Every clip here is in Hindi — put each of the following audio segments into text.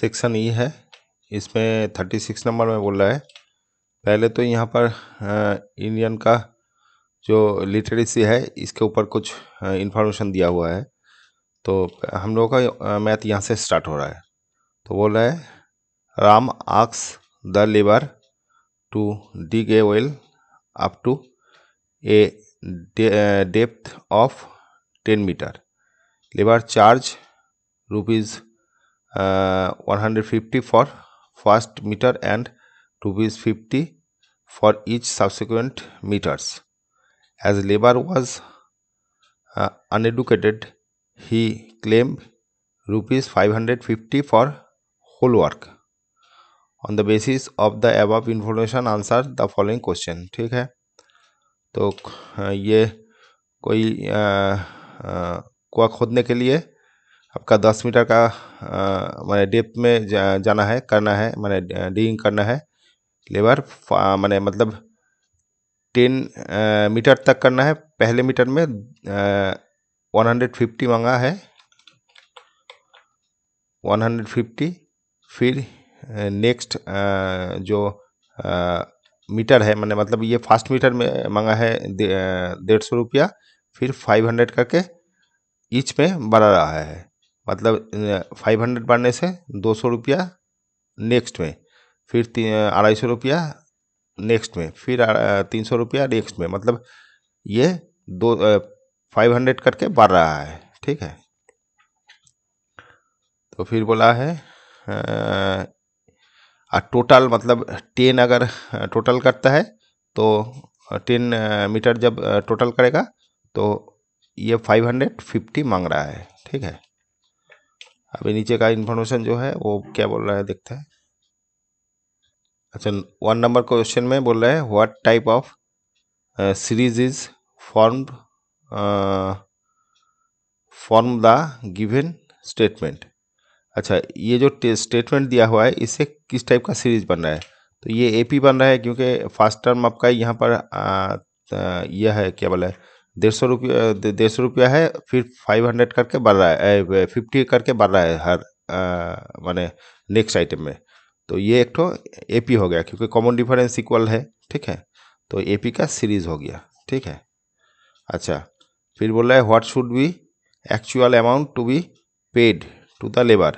सेक्शन ई e है इसमें थर्टी सिक्स नंबर में बोल रहा है पहले तो यहाँ पर इंडियन का जो लिटरेसी है इसके ऊपर कुछ इन्फॉर्मेशन दिया हुआ है तो हम लोगों का मैथ यहाँ से स्टार्ट हो रहा है तो बोल रहा है Ram asks the labour to dig a well up to a depth of ten metre labour charge rupees 150 for first meter and rupees 50 for each subsequent meters as labor was uh, uneducated he claimed rupees 550 for whole work on the basis of the above information answer the following question ठीक है तो ये कोई कुआ खोदने के लिए आपका दस मीटर का मैंने डेप्थ में जा, जाना है करना है मैंने डिंग करना है लेबर मैंने मतलब टेन मीटर तक करना है पहले मीटर में वन हंड्रेड फिफ्टी मांगा है वन हंड्रेड फिफ्टी फिर नेक्स्ट जो मीटर है मैंने मतलब ये फर्स्ट मीटर में मांगा है डेढ़ सौ रुपया फिर फाइव हंड्रेड करके ईच में बढ़ा रहा है मतलब फाइव हंड्रेड बढ़ने से दो सौ रुपया नेक्स्ट में फिर अढ़ाई सौ रुपया नेक्स्ट में फिर तीन सौ रुपया नेक्स्ट में मतलब ये दो फाइव हंड्रेड करके बढ़ रहा है ठीक है तो फिर बोला है आ, टोटल मतलब टेन अगर टोटल करता है तो टेन मीटर जब टोटल करेगा तो ये फाइव हंड्रेड फिफ्टी मांग रहा है ठीक है अभी नीचे का इन्फॉर्मेशन जो है वो क्या बोल रहा है देखते हैं अच्छा वन नंबर क्वेश्चन में बोल रहे हैं what type of series is form form the given statement अच्छा ये जो स्टेटमेंट दिया हुआ है इससे किस टाइप का सीरीज बन रहा है तो ये एपी बन रहा है क्योंकि फर्स्ट टर्म आपका यहाँ पर आ, uh, uh, यह है क्या बोला है डेढ़ सौ रुपया डेढ़ सौ रुपया है फिर फाइव हंड्रेड करके बढ़ रहा है फिफ्टी करके बढ़ रहा है हर माने नेक्स्ट आइटम में तो ये एक तो ए पी हो गया क्योंकि कॉमन डिफरेंस इक्वल है ठीक है तो ए पी का सीरीज हो गया ठीक है अच्छा फिर बोल रहा है what should be actual amount to be paid to the labour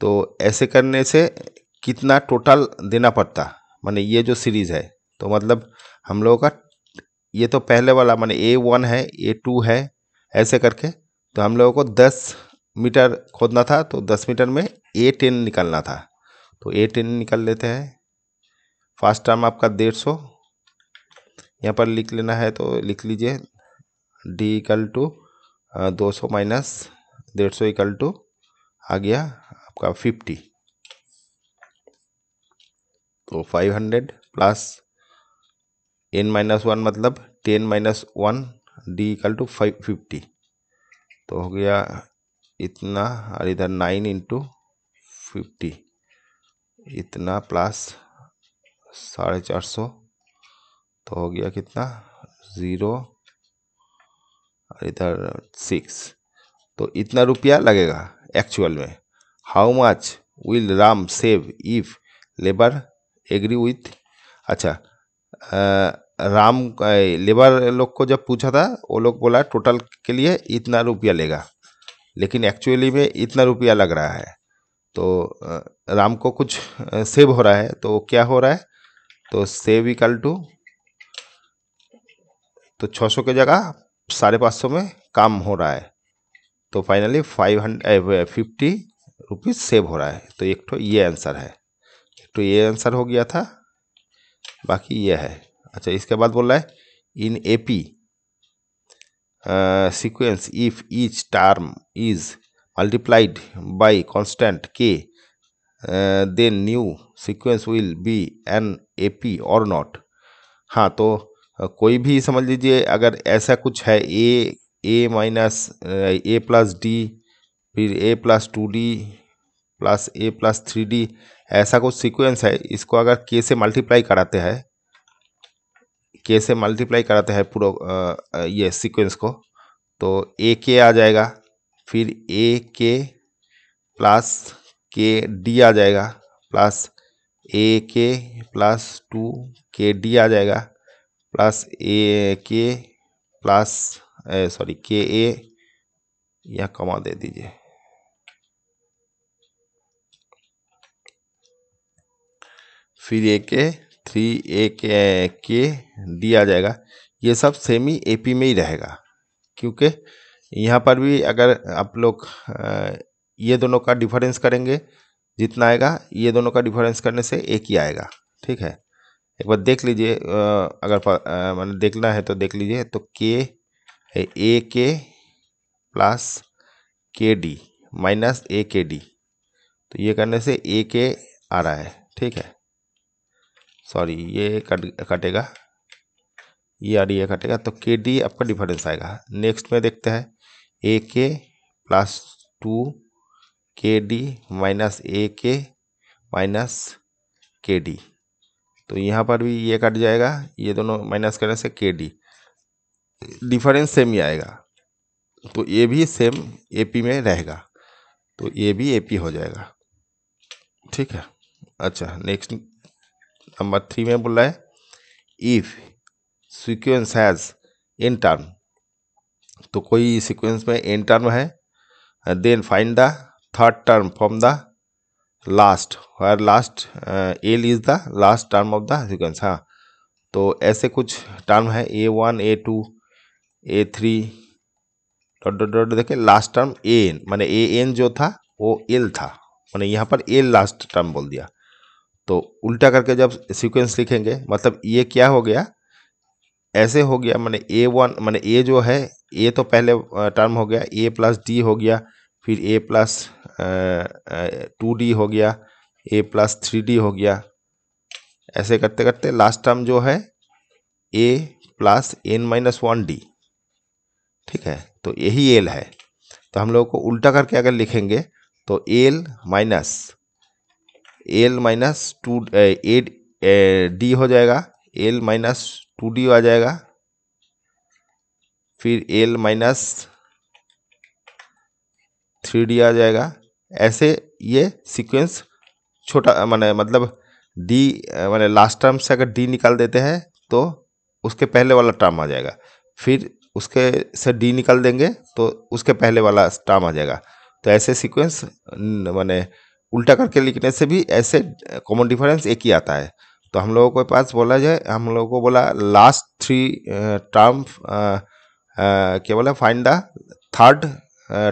तो ऐसे करने से कितना टोटल देना पड़ता माने ये जो सीरीज़ है तो मतलब हम लोगों का ये तो पहले वाला माने ए वन है ए टू है ऐसे करके तो हम लोगों को दस मीटर खोदना था तो दस मीटर में ए टेन निकलना था तो ए टेन निकल लेते हैं फर्स्ट टर्म आपका डेढ़ सौ यहाँ पर लिख लेना है तो लिख लीजिए डी इक्ल टू दो सौ माइनस डेढ़ सौ इक्ल टू आ गया आपका फिफ्टी तो five hundred plus n minus one मतलब ten minus one d equal to five fifty तो हो गया इतना और इधर नाइन इंटू फिफ्टी इतना प्लस साढ़े चार सौ तो हो गया कितना ज़ीरो और इधर सिक्स तो इतना रुपया लगेगा एक्चुअल में how much will Ram save if labour agree with अच्छा राम लेबर लोग को जब पूछा था वो लोग बोला टोटल के लिए इतना रुपया लेगा लेकिन एक्चुअली में इतना रुपया लग रहा है तो राम को कुछ सेव हो रहा है तो क्या हो रहा है तो सेव इक्वल टू तो 600 के जगह साढ़े पाँच सौ में काम हो रहा है तो finally five hundred fifty rupees save हो रहा है तो एक तो ये आंसर है एक तो ये आंसर हो गया था बाकी ये है अच्छा इसके बाद बोल रहा है in A P sequence if each term is multiplied by constant k then new sequence will be an A P और नॉट हाँ तो कोई भी समझ लीजिए अगर ऐसा कुछ है a a minus a plus d फिर a plus two d plus a plus three d ऐसा कुछ सीक्वेंस है इसको अगर के से मल्टीप्लाई कराते हैं के से मल्टीप्लाई कराते हैं पूरा ये सीक्वेंस को तो ए के आ जाएगा फिर ए के प्लस के डी आ जाएगा plus a k plus two k d आ जाएगा plus a k plus sorry के ए या कमा दे दीजिए फिर ए के थ्री ए के, के दिया जाएगा ये सब सेमी एपी में ही रहेगा क्योंकि यहाँ पर भी अगर आप लोग ये दोनों का डिफरेंस करेंगे जितना आएगा ये दोनों का डिफरेंस करने से एक ही आएगा ठीक है एक बार देख लीजिए अगर मैंने देखना है तो देख लीजिए तो के ए के प्लस के डी माइनस ए के डी तो ये करने से ए के आ रहा है ठीक है सॉरी ये कट कटेगा ये और ये कटेगा तो के डी आपका डिफरेंस आएगा नेक्स्ट में देखते हैं a k plus two k d minus a k minus के डी तो यहाँ पर भी ये कट जाएगा ये दोनों माइनस करने से के डी डिफरेंस सेम ही आएगा तो ये भी सेम एपी में रहेगा तो ये भी एपी हो जाएगा ठीक है अच्छा नेक्स्ट नंबर थ्री में बोल रहा है if sequence has n term तो कोई सीक्वेंस में एन टर्म है then find the third term from the last here last l is the last term of the sequence हाँ तो ऐसे कुछ टर्म है a one a two a three dot dot dot देखिए लास्ट टर्म ए एन मैंने ए एन जो था वो एल था मैंने यहाँ पर एल लास्ट टर्म बोल दिया तो उल्टा करके जब सीक्वेंस लिखेंगे मतलब ये क्या हो गया ऐसे हो गया मैंने ए वन मैंने ए जो है ए तो पहले टर्म हो गया ए प्लस डी हो गया फिर ए प्लस टू डी हो गया ए प्लस थ्री डी हो गया ऐसे करते करते लास्ट टर्म जो है a plus n minus one d ठीक है तो यही एल है तो हम लोगों को उल्टा करके अगर लिखेंगे तो l minus l minus two a d हो जाएगा एल माइनस टू डी आ जाएगा फिर एल माइनस थ्री डी आ जाएगा ऐसे ये सीक्वेंस छोटा माने मतलब डी uh, माने लास्ट टर्म से अगर डी निकाल देते हैं तो उसके पहले वाला टर्म आ जाएगा फिर उसके से डी निकाल देंगे तो उसके पहले वाला टर्म आ जाएगा तो ऐसे सीक्वेंस माने उल्टा करके लिखने से भी ऐसे कॉमन डिफरेंस एक ही आता है तो हम लोगों के पास बोला जाए हम लोगों को बोला लास्ट थ्री टर्म क्या बोला find the third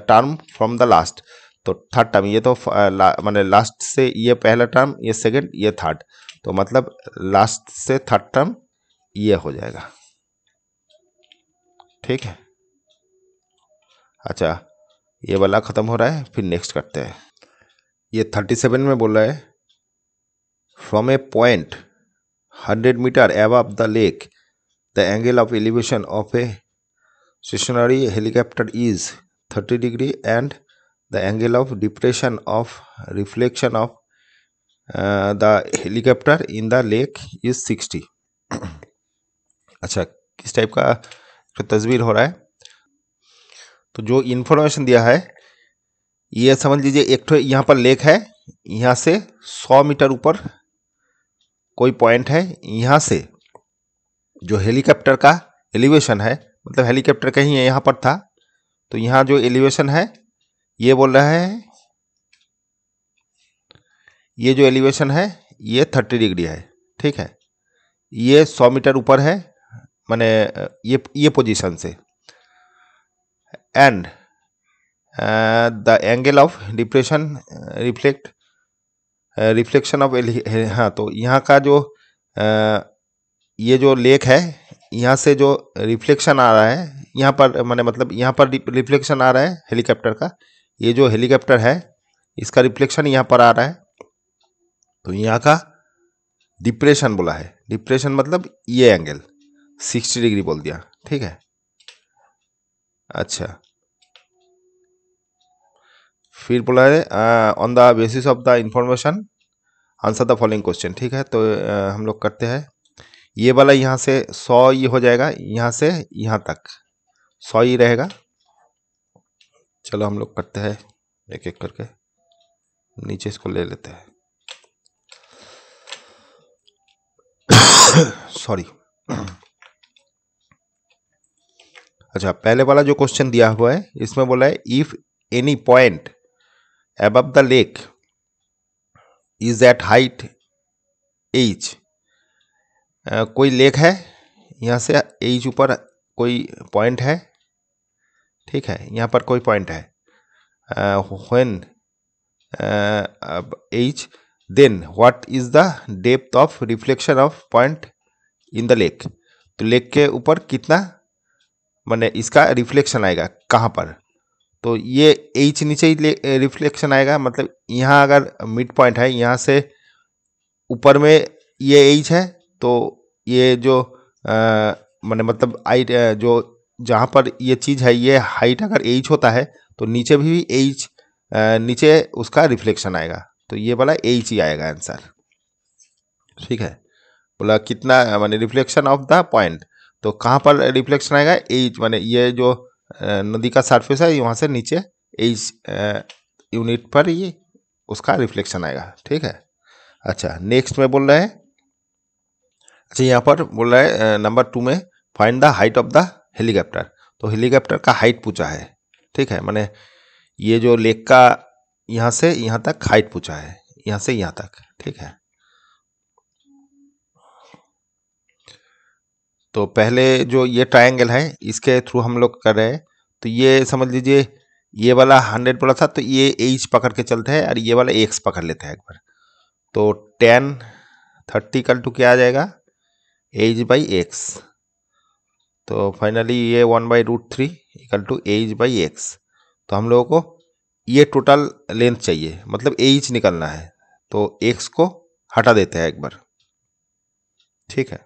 term from the last तो थर्ड टर्म ये तो ला, मैंने लास्ट से ये पहला टर्म ये सेकंड ये थर्ड तो मतलब लास्ट से थर्ड टर्म ये हो जाएगा ठीक है अच्छा ये वाला ख़त्म हो रहा है फिर नेक्स्ट करते हैं ये थर्टी सेवन में बोल रहा है from a point hundred metre above the lake the angle of elevation of a stationary helicopter is thirty degree and the angle of depression of reflection of the helicopter in the lake is sixty अच्छा किस टाइप का तस्वीर हो रहा है तो जो इन्फॉर्मेशन दिया है ये समझ लीजिए एक तो यहाँ पर लेक है यहाँ से सौ मीटर ऊपर कोई पॉइंट है यहाँ से जो हेलीकॉप्टर का एलिवेशन है मतलब हेलीकॉप्टर कहीं यहाँ पर था तो यहाँ जो एलिवेशन है ये बोल रहा है ये जो एलिवेशन है ये थर्टी डिग्री है ठीक है ये सौ मीटर ऊपर है माने ये ये पोजीशन से and the uh, the angle of depression uh, reflect reflection uh, of हाँ तो यहाँ का जो uh, ये जो लेक है यहाँ से जो रिफ्लेक्शन आ रहा है यहाँ पर मैंने मतलब यहाँ पर रिफ्लेक्शन आ रहा है हेलीकॉप्टर का ये जो हेलीकॉप्टर है इसका रिफ्लेक्शन यहाँ पर आ रहा है तो यहाँ का डिप्रेशन बोला है डिप्रेशन मतलब ये एंगल सिक्सटी डिग्री बोल दिया ठीक है अच्छा फिर बोला है on the basis of the information answer the following question ठीक है तो आ, हम लोग करते हैं ये वाला यहाँ से सौ ये हो जाएगा यहाँ से यहाँ तक सौ ही रहेगा चलो हम लोग करते हैं एक एक करके नीचे इसको ले लेते हैं सॉरी अच्छा पहले वाला जो क्वेश्चन दिया हुआ है इसमें बोला है if any point above the lake is at height h uh, कोई लेक है यहाँ से h ऊपर कोई पॉइंट है ठीक है यहाँ पर कोई पॉइंट है when H then what is the depth of reflection of point in the lake तो लेक के ऊपर कितना मैंने इसका रिफ्लेक्शन आएगा कहाँ पर तो ये एच नीचे ही रिफ्लेक्शन आएगा मतलब यहाँ अगर मिड पॉइंट है यहाँ से ऊपर में ये एच है तो ये जो मैंने मतलब आई जो जहाँ पर ये चीज़ है ये हाइट अगर एच होता है तो नीचे भी एच नीचे उसका रिफ्लेक्शन आएगा तो ये वाला एच ही आएगा आंसर ठीक है बोला कितना मैंने रिफ्लेक्शन ऑफ द पॉइंट तो कहाँ पर रिफ्लेक्शन आएगा एच मैंने ये जो नदी का सरफेस है यहाँ से नीचे इस यूनिट पर ये उसका रिफ्लेक्शन आएगा ठीक है अच्छा नेक्स्ट में बोल रहे हैं अच्छा यहाँ पर बोल रहा है नंबर टू में find the height of the helicopter तो हेलीकॉप्टर का हाइट पूछा है ठीक है मैंने ये जो लेक का यहाँ से यहाँ तक हाइट पूछा है यहाँ से यहाँ तक ठीक है तो पहले जो ये ट्रायंगल है इसके थ्रू हम लोग कर रहे हैं तो ये समझ लीजिए ये वाला हंड्रेड पड़ा था तो ये एच पकड़ के चलते हैं और ये वाला एक्स पकड़ लेते हैं एक बार तो टेन थर्टी कल टू क्या आ जाएगा एच बाई एक्स तो फाइनली ये one by root three equal to H by x तो हम लोगों को ये टोटल लेंथ चाहिए मतलब एच निकलना है तो एक्स को हटा देते हैं एक बार ठीक है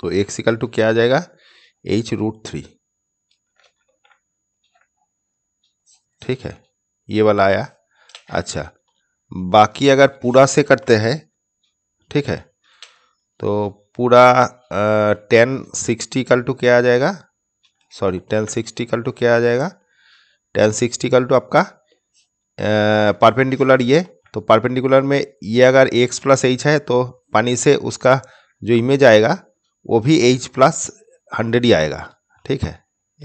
तो एक्स इकल टू क्या आ जाएगा एच रूट थ्री ठीक है ये वाला आया अच्छा बाकी अगर पूरा से करते हैं ठीक है तो पूरा टेन सिक्सटी कल टू क्या आ जाएगा सॉरी टेन सिक्सटी कल टू क्या आ जाएगा टेन सिक्सटी कल टू आपका परपेंडिकुलर ये तो परपेंडिकुलर में ये अगर एक्स प्लस एच है तो पानी से उसका जो इमेज आएगा वो भी एच प्लस हंड्रेड ही आएगा ठीक है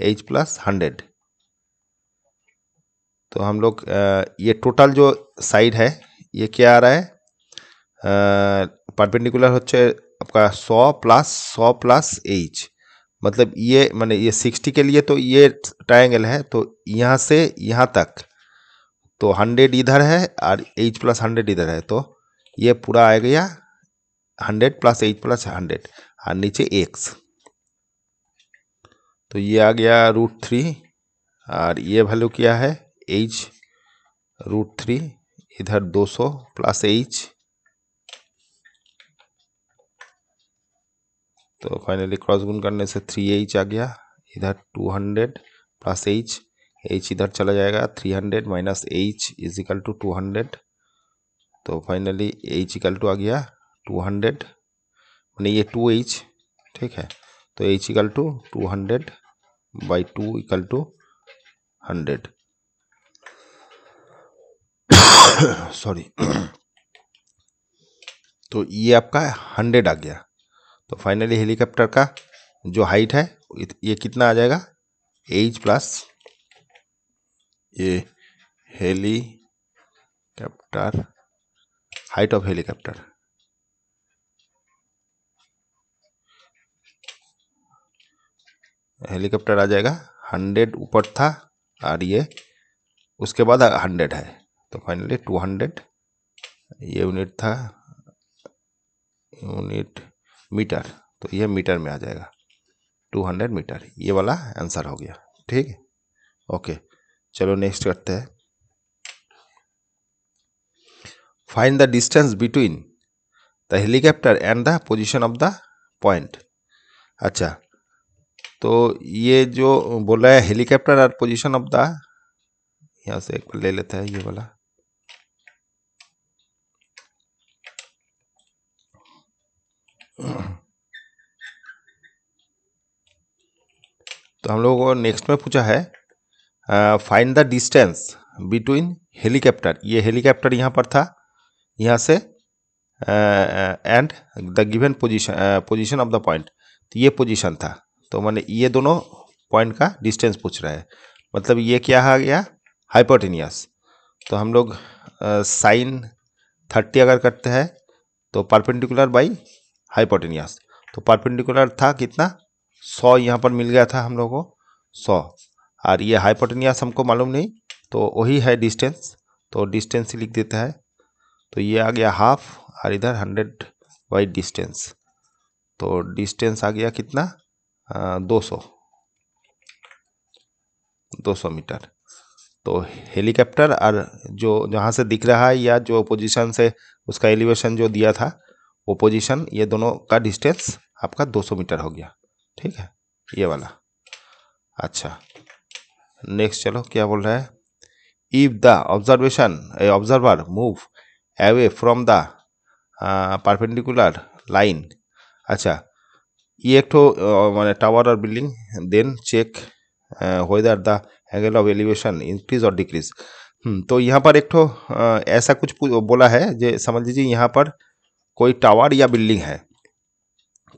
एच प्लस हंड्रेड तो हम लोग ये टोटल जो साइड है ये क्या आ रहा है परपेंडिकुलर হচ্ছে आपका सौ प्लस सौ प्लस एच मतलब ये मैंने ये सिक्सटी के लिए तो ये ट्रायंगल है तो यहाँ से यहाँ तक तो हंड्रेड इधर है और एच प्लस हंड्रेड इधर है तो ये पूरा आ गया hundred plus H plus hundred और नीचे एक्स तो ये आ गया रूट थ्री और ये वैल्यू क्या है एच रूट थ्री इधर दो सौ प्लस एच तो फाइनली क्रॉस गुन करने से थ्री एच आ गया इधर two hundred plus H H इधर चला जाएगा three hundred minus H equal to two hundred तो फाइनली एच इक्वल टू आ गया टू हंड्रेड मैंने ये टू एच ठीक है तो H equal two two hundred by two equal two hundred sorry तो ये आपका हंड्रेड आ गया तो फाइनली हेलीकॉप्टर का जो हाइट है ये कितना आ जाएगा एच प्लस ये helicopter height of helicopter helicopter आ जाएगा हंड्रेड ऊपर था और ये उसके बाद हंड्रेड है तो फाइनली टू हंड्रेड ये यूनिट था यूनिट मीटर तो ये मीटर में आ जाएगा टू हंड्रेड मीटर ये वाला आंसर हो गया ठीक है ओके चलो नेक्स्ट करते हैं find the distance between the helicopter and the position of the point अच्छा तो ये जो बोला है helicopter are position of the यहाँ से एक ले लेता है ये वाला तो हम लोगों को नेक्स्ट में पूछा है find the distance between helicopter ये हेलीकॉप्टर यहाँ पर था यहाँ से and the given position position of the point तो ये पोजीशन था तो मैंने ये दोनों पॉइंट का डिस्टेंस पूछ रहा है मतलब ये क्या आ गया हाइपोटिनियस तो हम लोग साइन थर्टी अगर करते हैं तो परपेंडिकुलर बाई हाइपोटिनियस तो परपेंडिकुलर था कितना सौ यहाँ पर मिल गया था हम लोगों को सौ और ये हाइपोटिनियस हमको मालूम नहीं तो वही है डिस्टेंस तो डिस्टेंस ही लिख देता है तो ये आ गया हाफ और इधर हंड्रेड बाई डिस्टेंस तो डिस्टेंस आ गया कितना दो सौ दो सौ मीटर तो हेलीकॉप्टर और जो जहाँ से दिख रहा है या जो पोजीशन से उसका एलिवेशन जो दिया था वो पोजीशन ये दोनों का डिस्टेंस आपका 200 मीटर हो गया ठीक है ये वाला अच्छा नेक्स्ट चलो क्या बोल रहा है if the observation observer move away from the perpendicular line अच्छा ये एक ठो टावर और building then check whether the angle of elevation increase और डिक्रीज तो यहाँ पर एक ठो ऐसा कुछ बोला है जो समझ लीजिए यहाँ पर कोई टावर या बिल्डिंग है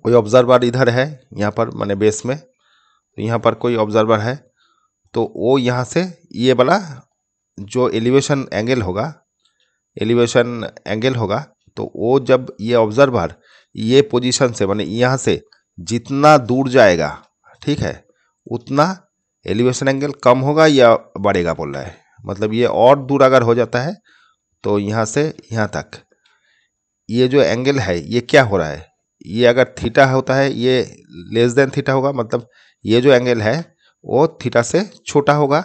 कोई ऑब्जर्वर इधर है यहाँ पर मैंने बेस में तो यहाँ पर कोई ऑब्जर्वर है तो वो यहाँ से ये वाला जो एलिवेशन एंगल होगा एलिवेशन एंगल होगा तो वो जब ये ऑब्जर्वर ये पोजीशन से मैंने यहाँ से जितना दूर जाएगा ठीक है उतना एलिवेशन एंगल कम होगा या बढ़ेगा बोल रहा है मतलब ये और दूर अगर हो जाता है तो यहाँ से यहाँ तक ये जो एंगल है ये क्या हो रहा है ये अगर थीटा होता है ये लेस देन थीटा होगा मतलब ये जो एंगल है वो थीटा से छोटा होगा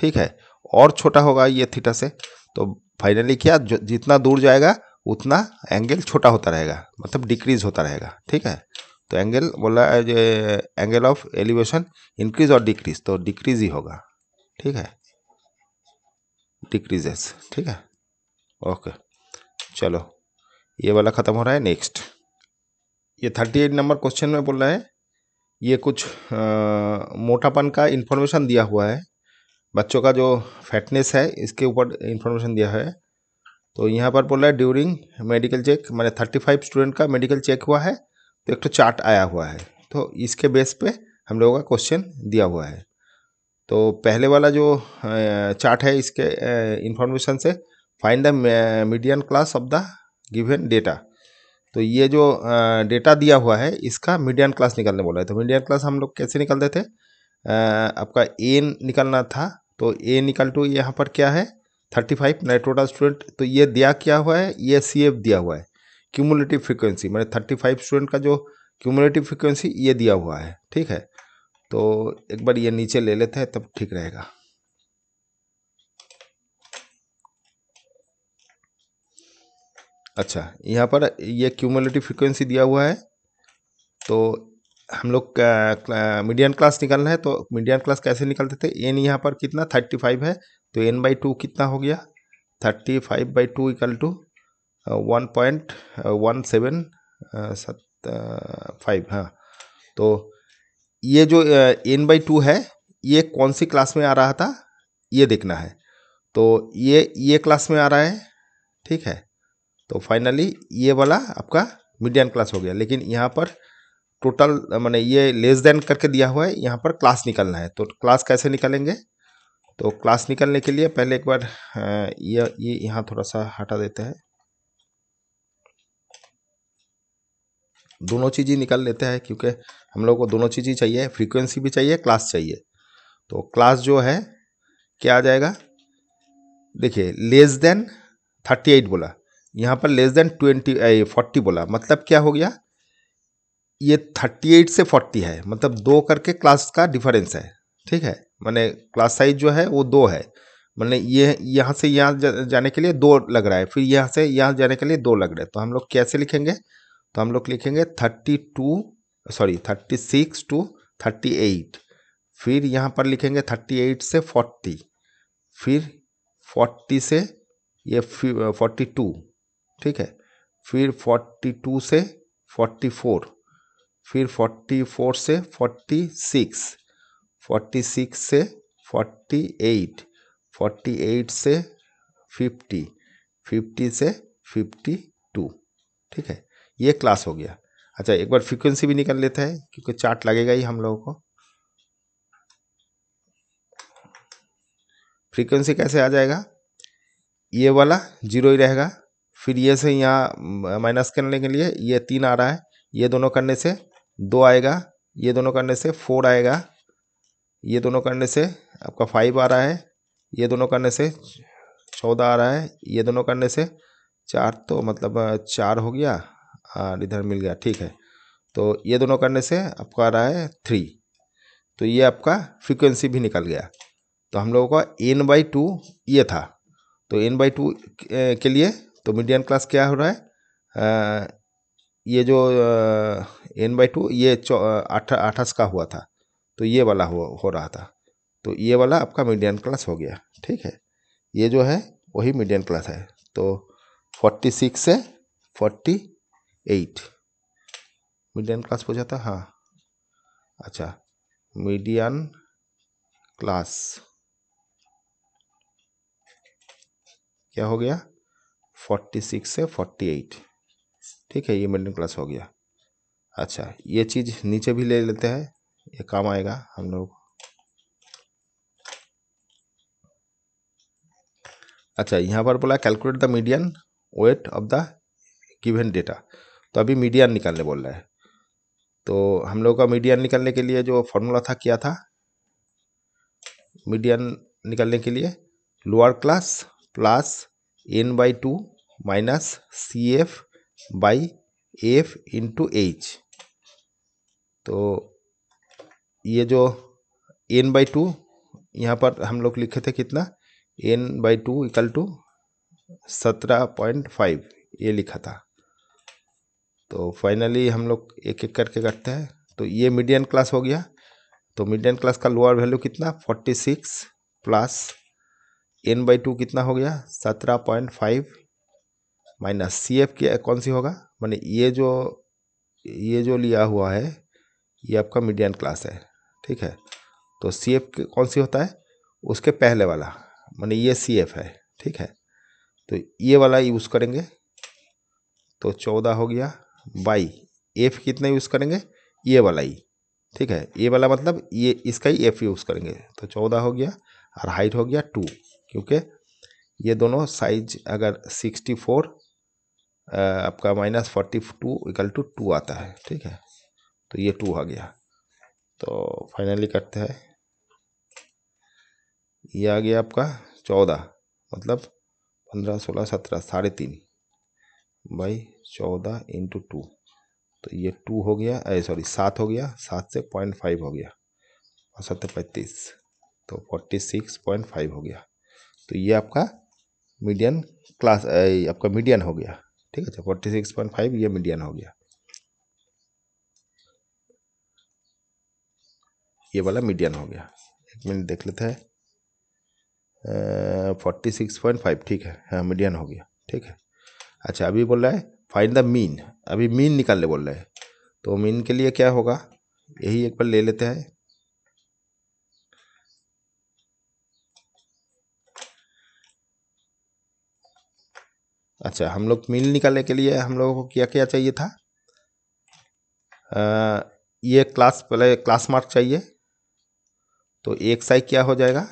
ठीक है और छोटा होगा ये थीटा से तो फाइनली क्या जितना दूर जाएगा उतना एंगल छोटा होता रहेगा मतलब डिक्रीज होता रहेगा ठीक है तो एंगल बोला एंगल ऑफ एलिवेशन इंक्रीज और डिक्रीज तो डिक्रीज ही होगा ठीक है डिक्रीजेस ठीक है ओके चलो ये वाला ख़त्म हो रहा है नेक्स्ट ये थर्टी एट नंबर क्वेश्चन में बोल रहा है ये कुछ आ, मोटापन का इन्फॉर्मेशन दिया हुआ है बच्चों का जो फैटनेस है इसके ऊपर इन्फॉर्मेशन दिया है तो यहाँ पर बोल रहा है ड्यूरिंग मेडिकल चेक मैंने थर्टी फाइव स्टूडेंट का मेडिकल चेक हुआ है तो एक तो चार्ट आया हुआ है तो इसके बेस पे हम लोगों का क्वेश्चन दिया हुआ है तो पहले वाला जो चार्ट है इसके इंफॉर्मेशन से find the median class of the given data तो ये जो डेटा दिया हुआ है इसका मीडियन क्लास निकालने बोला है तो मीडियन क्लास हम लोग कैसे निकालते थे आपका ए निकालना था तो ए निकल टू यहाँ पर क्या है थर्टी फाइव नाइट्रोडा स्टूडेंट तो ये दिया क्या हुआ है ये सी दिया हुआ है क्यूमुलेटिव फ्रिक्वेंसी मैंने थर्टी फाइव स्टूडेंट का जो क्यूमुलेटिव फ्रिक्वेंसी ये दिया हुआ है ठीक है तो एक बार ये नीचे ले लेते हैं तब ठीक रहेगा अच्छा यहाँ पर ये क्यूमुलेटिव फ्रिक्वेंसी दिया हुआ है तो हम लोग मीडियन क्लास निकालना है तो मीडियन क्लास कैसे निकलते थे एन यहाँ पर कितना थर्टी फाइव है तो एन बाई टू कितना हो गया thirty five by two equal to one point one seven सत फाइव हाँ तो ये जो एन बाई टू है ये कौन सी क्लास में आ रहा था ये देखना है तो ये ये क्लास में आ रहा है ठीक है तो फाइनली ये वाला आपका मीडियम क्लास हो गया लेकिन यहाँ पर टोटल uh, मैंने ये लेस देन करके दिया हुआ है यहाँ पर क्लास निकलना है तो क्लास कैसे निकलेंगे तो क्लास निकलने के लिए पहले एक बार uh, ये ये यहाँ थोड़ा सा हटा देते हैं दोनों चीज़ ही निकाल लेते हैं क्योंकि हम लोग को दोनों चीज़ ही चाहिए फ्रीक्वेंसी भी चाहिए क्लास चाहिए तो क्लास जो है क्या आ जाएगा देखिए लेस देन थर्टी एट बोला यहाँ पर लेस देन ट्वेंटी फोर्टी बोला मतलब क्या हो गया ये थर्टी एट से फोर्टी है मतलब दो करके क्लास का डिफरेंस है ठीक है मैंने क्लास साइज जो है वो दो है मैंने ये यहाँ से यहाँ जाने के लिए दो लग रहा है फिर यहाँ से यहाँ जाने के लिए दो लग रहा है तो हम लोग कैसे लिखेंगे तो हम लोग लिखेंगे thirty two sorry thirty six to thirty eight फिर यहाँ पर लिखेंगे थर्टी एट से फोर्टी फिर फोर्टी से ये फोर्टी टू ठीक है फिर फोर्टी टू से फोर्टी फोर फिर फोर्टी फोर से फोर्टी सिक्स फोर्टी सिक्स से फोर्टी एट फोर्टी एट से फिफ्टी फिफ्टी से फिफ्टी टू ठीक है ये क्लास हो गया अच्छा एक बार फ्रीक्वेंसी भी निकल लेता है क्योंकि चार्ट लगेगा ही हम लोगों को फ्रीक्वेंसी कैसे आ जाएगा ये वाला जीरो ही रहेगा फिर ये से यहाँ माइनस करने के लिए ये तीन आ रहा है ये दोनों करने से दो आएगा ये दोनों करने से फोर आएगा ये दोनों करने से आपका फाइव आ रहा है ये दोनों करने से चौदह आ रहा है ये दोनों करने से चार तो मतलब चार हो गया हाँ इधर मिल गया ठीक है तो ये दोनों करने से आपका आ रहा है थ्री तो ये आपका फ्रीक्वेंसी भी निकल गया तो हम लोगों का एन बाई टू ये था तो एन बाई टू के लिए तो मीडियन क्लास क्या हो रहा है आ, ये जो एन बाई टू ये अठारह का हुआ था तो ये वाला हो हो रहा था तो ये वाला आपका मीडियन क्लास हो गया ठीक है ये जो है वही मीडियन क्लास है तो फोर्टी सिक्स से फोर्टी एट मीडियन क्लास हो जाता हाँ अच्छा मीडियन क्लास क्या हो गया फोर्टी सिक्स से फोर्टी एट ठीक है ये मिडियन क्लास हो गया अच्छा ये चीज़ नीचे भी ले लेते हैं ये काम आएगा हम लोग अच्छा यहाँ पर बोला calculate the median weight of the given data तो अभी मीडियन निकालने बोल रहा है तो हम लोगों का मीडियन निकालने के लिए जो फॉर्मूला था क्या था मीडियन निकालने के लिए lower class plus N by two minus C F by F into H तो ये जो एन बाई टू यहाँ पर हम लोग लिखे थे कितना N by two equal to सत्रह पॉइंट फाइव ये लिखा था तो फाइनली हम लोग एक एक करके करते हैं तो ये मीडियन क्लास हो गया तो मीडियन क्लास का लोअर वैल्यू कितना forty six plus N by two कितना हो गया सत्रह point five minus C F की कौन सी होगा मैंने ये जो ये जो लिया हुआ है ये आपका मीडियन क्लास है ठीक है तो सी एफ कौन सी होता है उसके पहले वाला मैंने ये सी एफ है ठीक है तो ये वाला यूज़ करेंगे तो चौदह हो गया बाई एफ कितना यूज़ करेंगे ये वाला ही e, ठीक है ये वाला मतलब ये इसका ही एफ यूज़ करेंगे तो चौदह हो गया और हाइट हो गया टू क्योंकि ये दोनों साइज अगर सिक्सटी फोर आपका minus forty two equal to two आता है ठीक है तो ये टू आ गया तो फाइनली करते हैं ये आ गया आपका चौदह मतलब पंद्रह सोलह सत्रह साढ़े तीन बाई चौदह इंटू टू तो ये टू हो गया अरे सॉरी सात हो गया सात से पॉइंट फाइव हो गया और सत्तर पैंतीस तो फोर्टी सिक्स पॉइंट फाइव हो गया तो ये आपका मीडियन क्लास आपका मीडियन हो गया ठीक है फोर्टी सिक्स पॉइंट फाइव ये मीडियन हो गया ये वाला मीडियन हो गया एक मिनट देख लेते हैं फोर्टी सिक्स पॉइंट फाइव ठीक है हाँ मीडियन हो गया ठीक है अच्छा अभी बोल रहा है फाइंड द मीन अभी मीन निकालने बोल रहा है तो मीन के लिए क्या होगा यही एक बार ले लेते हैं अच्छा हम लोग मीन निकालने के लिए हम लोगों को क्या क्या चाहिए था आ, ये क्लास पहले क्लास मार्क चाहिए तो एक साइड क्या हो जाएगा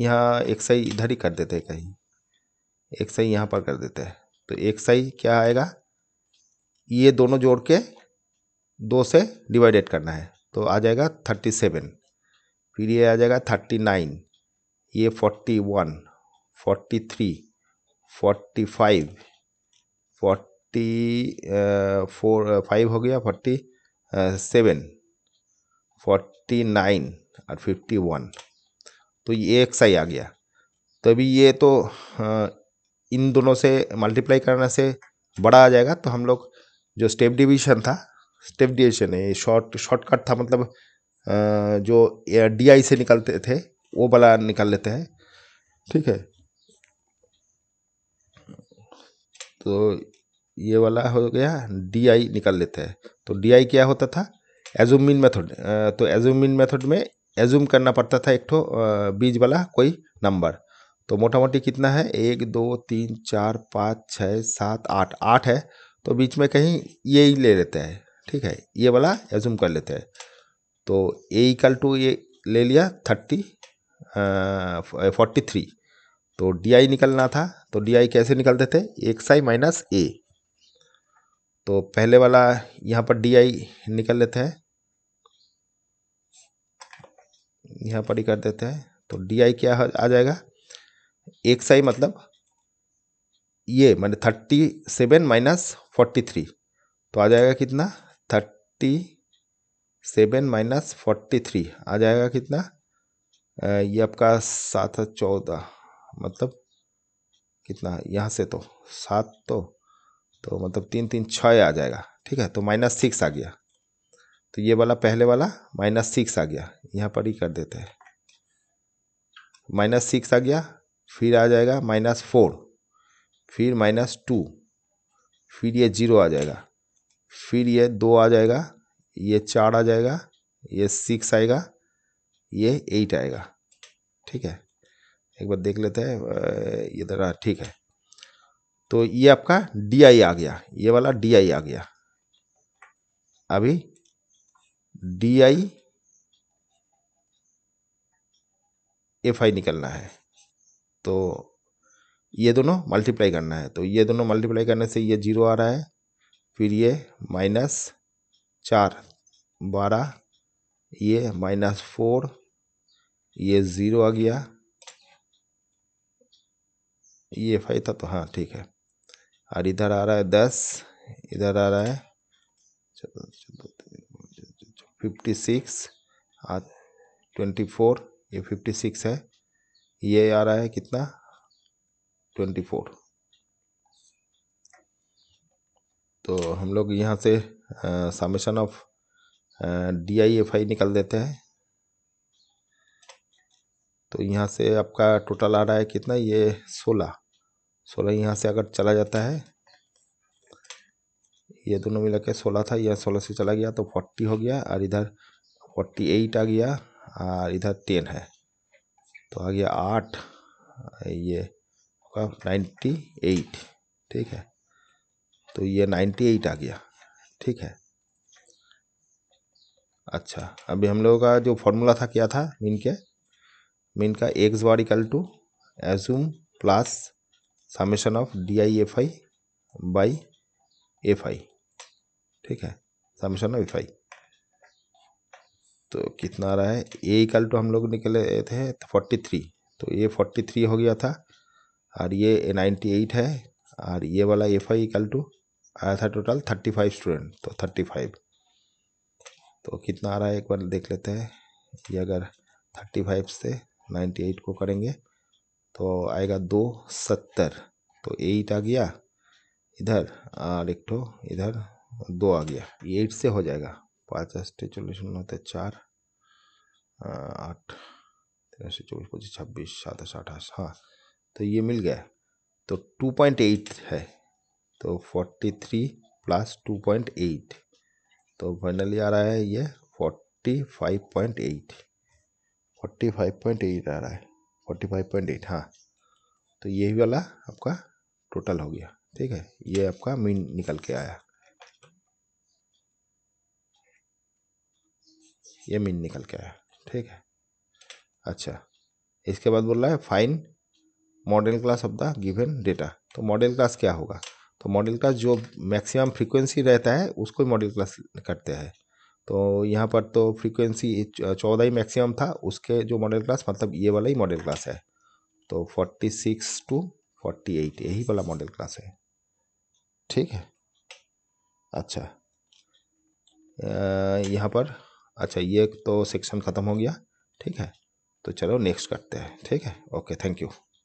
यहाँ एक साइड इधर ही कर देते कहीं सही यहाँ पर कर देते हैं तो एक्साई क्या आएगा ये दोनों जोड़ के दो से डिवाइडेड करना है तो आ जाएगा थर्टी सेवन फिर ये आ जाएगा थर्टी नाइन ये forty one forty three forty five forty four five हो गया फोर्टी सेवन फोर्टी नाइन और फिफ्टी वन तो ये एक्स आई आ गया तो ये तो इन दोनों से मल्टीप्लाई करने से बड़ा आ जाएगा तो हम लोग जो स्टेप डिवीजन था स्टेप डिवीजन है शॉर्ट शॉर्टकट था मतलब जो डी आई से निकलते थे वो वाला निकाल लेते हैं ठीक है तो ये वाला हो गया डी आई निकाल लेते हैं तो डी आई क्या होता था एजुमिन मेथड तो एजुमिन मेथड में एजूम करना पड़ता था एक ठो बीज वाला कोई नंबर तो मोटा मोटी कितना है एक दो तीन चार पाँच छः सात आठ आठ है तो बीच में कहीं ये ही ले लेते हैं ठीक है ये वाला एज्यूम कर लेते हैं तो ए इक्वल टू ये ले लिया थर्टी फोर्टी थ्री तो डी आई निकलना था तो डी आई कैसे निकलते थे एक्स आई माइनस ए तो पहले वाला यहाँ पर डी आई निकल लेते हैं यहाँ पर ही कर देते हैं तो डी आई क्या आ जाएगा एक सही मतलब ये मैंने thirty seven minus forty three तो आ जाएगा कितना thirty seven minus forty three आ जाएगा कितना ये आपका सात चौदह मतलब कितना यहाँ से तो सात तो तो मतलब तीन तीन छः आ जाएगा ठीक है तो माइनस सिक्स आ गया तो ये वाला पहले वाला माइनस सिक्स आ गया यहाँ पर ही कर देते हैं माइनस सिक्स आ गया फिर आ जाएगा माइनस फोर फिर माइनस टू फिर ये जीरो आ जाएगा फिर ये दो आ जाएगा ये चार आ जाएगा ये सिक्स आएगा ये एट आएगा ठीक है एक बार देख लेते हैं ये तरह ठीक है तो ये आपका डी आई आ गया ये वाला डी आई आ गया अभी डी आई एफ आई निकलना है तो ये दोनों मल्टीप्लाई करना है तो ये दोनों मल्टीप्लाई करने से ये जीरो आ रहा है फिर ये माइनस चार बारह ये माइनस फोर ये ज़ीरो आ गया ये फाइव था तो हाँ ठीक है और इधर आ रहा है दस इधर आ रहा है फिफ्टी सिक्स ट्वेंटी फोर ये फिफ्टी सिक्स है ये आ रहा है कितना ट्वेंटी फोर तो हम लोग यहाँ से summation of D I F I निकल देते हैं तो यहाँ से आपका टोटल आ रहा है कितना ये सोलह सोलह यहाँ से अगर चला जाता है ये दोनों मिला के सोलह था यह सोलह से चला गया तो फोर्टी हो गया और इधर फोर्टी एट आ गया और इधर टेन है तो आ गया आठ ये नाइन्टी एट ठीक है तो ये नाइन्टी एट आ गया ठीक है अच्छा अभी हम लोगों का जो फॉर्मूला था क्या था मीन के मीन का x bar equal to assume plus summation of D I F I by F I ठीक है समेशन ऑफ एफ आई तो कितना आ रहा है ए इक्वल टू हम लोग निकले थे फोर्टी थ्री तो ये फोर्टी थ्री हो गया था और ये नाइन्टी एट है और ये वाला एफ आई इक्वल टू आया था टोटल थर्टी फाइव स्टूडेंट तो थर्टी फाइव तो कितना आ रहा है एक बार देख लेते हैं ये अगर थर्टी फाइव से नाइन्टी एट को करेंगे तो आएगा दो सत्तर तो एट आ गया इधर और एक ठो इधर दो आ गया एट से हो जाएगा পাঁচ আসতে চল্লিশ শূন্যতে চার आठ तिरासी चौबीस पच्चीस छब्बीस सात सौ अठाईस हाँ तो ये मिल गया तो टू पॉइंट एट है तो forty three plus two point eight तो फाइनली आ रहा है ये forty five point eight forty five point eight आ रहा है फोर्टी फाइव पॉइंट एट हाँ तो यही वाला आपका टोटल हो गया ठीक है ये आपका मीन निकल के आया ये मीन निकल के आया ठीक है अच्छा इसके बाद बोल रहा है find modal class of the given data तो मॉडल क्लास क्या होगा तो मॉडल क्लास जो मैक्सिमम फ्रीक्वेंसी रहता है उसको मॉडल क्लास करते हैं तो यहाँ पर तो फ्रीक्वेंसी चौदह ही मैक्सिमम था उसके जो मॉडल क्लास मतलब ये वाला ही मॉडल क्लास है तो forty six to forty eight यही वाला मॉडल क्लास है ठीक है अच्छा यहाँ पर अच्छा ये तो सेक्शन ख़त्म हो गया ठीक है तो चलो नेक्स्ट करते हैं ठीक है ओके थैंक यू